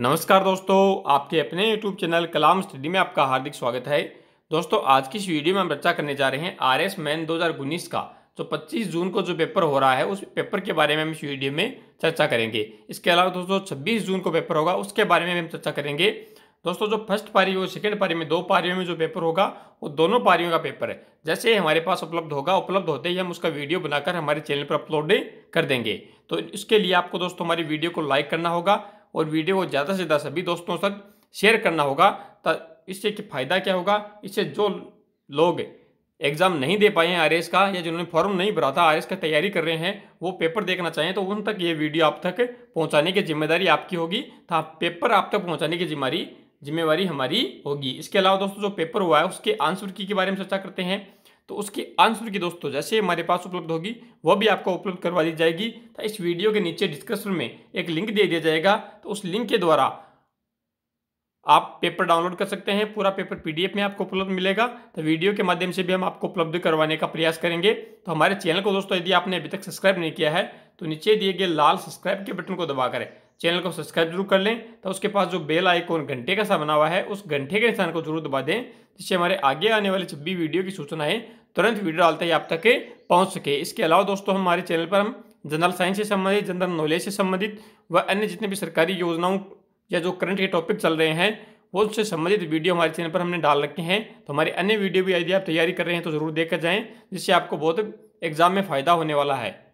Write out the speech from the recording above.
नमस्कार दोस्तों आपके अपने YouTube चैनल कलाम स्टडी में आपका हार्दिक स्वागत है दोस्तों आज की इस वीडियो में हम चर्चा करने जा रहे हैं आर एस मैन दो का जो 25 जून को जो पेपर हो रहा है उस पेपर के बारे में हम इस वीडियो में चर्चा करेंगे इसके अलावा दोस्तों छब्बीस जून को पेपर होगा उसके बारे में हम चर्चा करेंगे दोस्तों जो फर्स्ट पारी और सेकेंड पारी में दो पारियों में जो पेपर होगा वो दोनों पारियों का पेपर है जैसे ही हमारे पास उपलब्ध होगा उपलब्ध होते ही हम उसका वीडियो बनाकर हमारे चैनल पर अपलोड कर देंगे तो इसके लिए आपको दोस्तों हमारी वीडियो को लाइक करना होगा और वीडियो को ज़्यादा से ज़्यादा सभी दोस्तों तक शेयर करना होगा इससे कि फ़ायदा क्या होगा इससे जो लोग एग्ज़ाम नहीं दे पाए हैं आर का या जिन्होंने फॉर्म नहीं भरा था आर का तैयारी कर रहे हैं वो पेपर देखना चाहें तो उन तक ये वीडियो आप तक पहुंचाने की जिम्मेदारी आपकी होगी था तो पेपर आप तक पहुंचाने की जिम्मेदारी जिम्मेवारी हमारी होगी इसके अलावा दोस्तों जो पेपर हुआ है उसके आंसर की के बारे में चर्चा करते हैं तो उसकी आंसर की दोस्तों जैसे हमारे पास उपलब्ध होगी वह भी आपको उपलब्ध करवा दी जाएगी तो इस वीडियो के नीचे डिस्क्रिप्शन में एक लिंक दे दिया जाएगा तो उस लिंक के द्वारा आप पेपर डाउनलोड कर सकते हैं पूरा पेपर पीडीएफ में आपको उपलब्ध मिलेगा तो वीडियो के माध्यम से भी हम आपको उपलब्ध करवाने का प्रयास करेंगे तो हमारे चैनल को दोस्तों यदि आपने अभी तक सब्सक्राइब नहीं किया है तो नीचे दिए गए लाल सब्सक्राइब के बटन को दबा करें चैनल को सब्सक्राइब जरूर कर लें तो उसके पास जो बेल आइकॉन घंटे का सा बना हुआ है उस घंटे के निशान को जरूर दबा दें जिससे हमारे आगे आने वाले जब भी वीडियो की सूचनाएं तुरंत वीडियो डालते ही आप तक पहुंच सके इसके अलावा दोस्तों हमारे चैनल पर हम जनरल साइंस से संबंधित जनरल नॉलेज से संबंधित व अन्य जितने भी सरकारी योजनाओं या जो करंट के टॉपिक चल रहे हैं वो उससे संबंधित वीडियो हमारे चैनल पर हमने डाल रखे हैं तो हमारे अन्य वीडियो भी यदि आप तैयारी कर रहे हैं तो ज़रूर देखकर जाएँ जिससे आपको बहुत एग्जाम में फ़ायदा होने वाला है